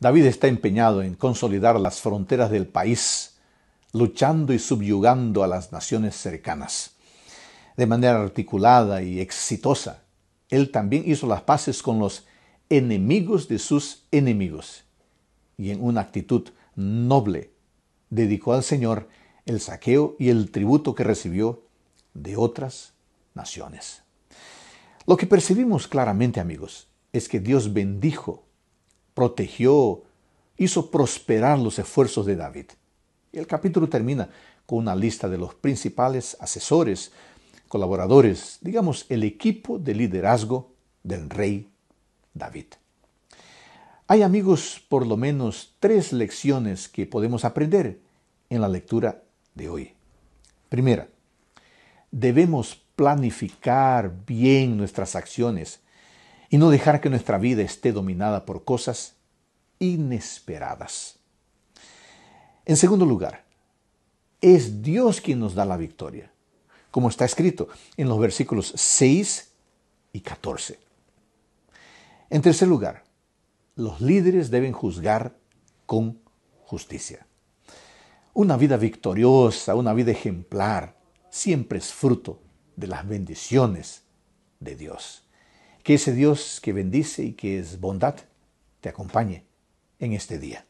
David está empeñado en consolidar las fronteras del país, luchando y subyugando a las naciones cercanas. De manera articulada y exitosa, él también hizo las paces con los enemigos de sus enemigos. Y en una actitud noble, dedicó al Señor el saqueo y el tributo que recibió de otras naciones. Lo que percibimos claramente, amigos, es que Dios bendijo, protegió, hizo prosperar los esfuerzos de David. Y El capítulo termina con una lista de los principales asesores, colaboradores, digamos, el equipo de liderazgo del rey David. Hay amigos por lo menos tres lecciones que podemos aprender en la lectura de hoy. Primera, debemos planificar bien nuestras acciones y no dejar que nuestra vida esté dominada por cosas inesperadas. En segundo lugar, es Dios quien nos da la victoria, como está escrito en los versículos 6 y 14. En tercer lugar, los líderes deben juzgar con justicia. Una vida victoriosa, una vida ejemplar, siempre es fruto de las bendiciones de Dios. Que ese Dios que bendice y que es bondad te acompañe en este día.